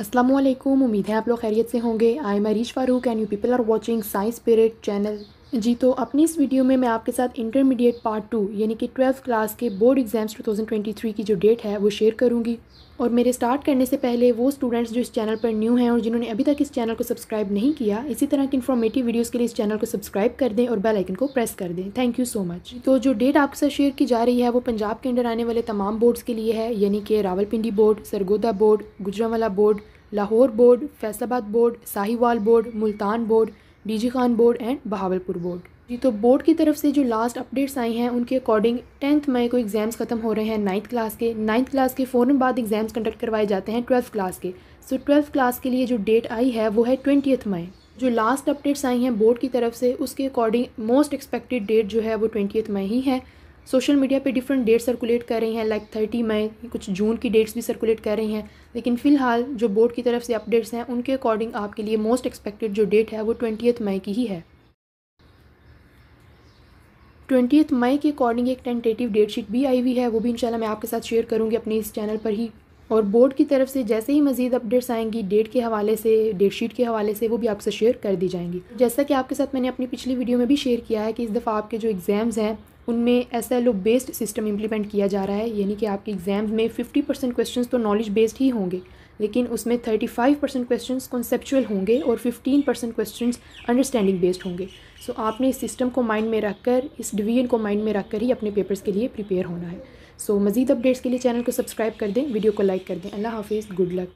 असलम उम्मीद है आप लोग खैरियत से होंगे I am Reesh Farooq and you people are watching science spirit channel जी तो अपनी इस वीडियो में मैं आपके साथ इंटरमीडिएट पार्ट टू यानी कि ट्वेल्थ क्लास के बोर्ड एग्ज़ाम्स 2023 की जो डेट है वो शेयर करूँगी और मेरे स्टार्ट करने से पहले वो स्टूडेंट्स जो इस चैनल पर न्यू हैं और जिन्होंने अभी तक इस चैनल को सब्सक्राइब नहीं किया इसी तरह की इन्फॉर्मेटिव वीडियोज़ के लिए इस चैनल को सब्सक्राइब कर दें और बेलाइकन को प्रेस कर दें थैंक यू सो मच तो जो डेट आपके साथ शेयर की जा रही है वो पंजाब के अंडर आने वाले तमाम बोर्ड्स के लिए है यानी कि Rawalpindi board Sargodha board Gujranwala board Lahore board Faisalabad board Sahiwal board Multan board DG Khan board and Bahawalpur board जी तो बोर्ड की तरफ से जो लास्ट अपडेट्स आई हैं उनके अकॉर्डिंग टेंथ मई को एग्ज़ाम्स ख़त्म हो रहे हैं नाइन्थ क्लास के नाइन्थ क्लास के फ़ौरन बाद एग्ज़ाम्स कंडक्ट करवाए जाते हैं ट्वेल्थ क्लास के सो ट्वेल्थ क्लास के लिए जो डेट आई है वो है ट्वेंटीथ मई जो लास्ट अपडेट्स आई हैं बोर्ड की तरफ से उसके अकॉर्डिंग मोस्ट एक्सपेक्टेड डेट जो है वो ट्वेंटियथ मई ही है सोशल मीडिया पे डिफरेंट डेट सर्कुलेट कर रही हैं लाइक थर्टी मई कुछ जून की डेट्स भी सर्कुलेट कर रही हैं लेकिन फ़िलहाल जो बोर्ड की तरफ से अपडेट्स हैं उनके अकॉर्डिंग आपके लिए मोस्ट एक्सपेक्टेड जो डेट है वो ट्वेंटी मई की ही है ट्वेंटी मई के अकॉर्डिंग एक टेंटेटिव डेट शीट भी आई हुई है वो भी इंशाल्लाह मैं आपके साथ शेयर करूँगी अपने इस चैनल पर ही और बोर्ड की तरफ से जैसे ही मज़ीद अपडेट्स आएंगी डेट के हवाले से डेट शीट के हवाले से वो भी आपसे शेयर कर दी जाएंगी जैसा कि आपके साथ मैंने अपनी पिछली वीडियो में भी शेयर किया है कि इस दफ़ा आपके जो एग्ज़ाम्स हैं उनमें S L O based system implement किया जा रहा है यानी कि आपके एग्ज़ाम्स में फिफ्टी परसेंट क्वेश्चन तो नॉलेज बेस्ड ही होंगे लेकिन उसमें thirty five percent question conceptual होंगे और fifteen percent question understanding based होंगे सो so, आपने इस सिस्टम को माइंड में रखकर इस डिवीजन को माइंड में रखकर ही अपने पेपर्स के लिए प्रिपेयर होना है सो so, मजीद अपडेट्स के लिए चैनल को सब्सक्राइब कर दें वीडियो को लाइक कर दें अल्लाह हाफिज़ गुड लक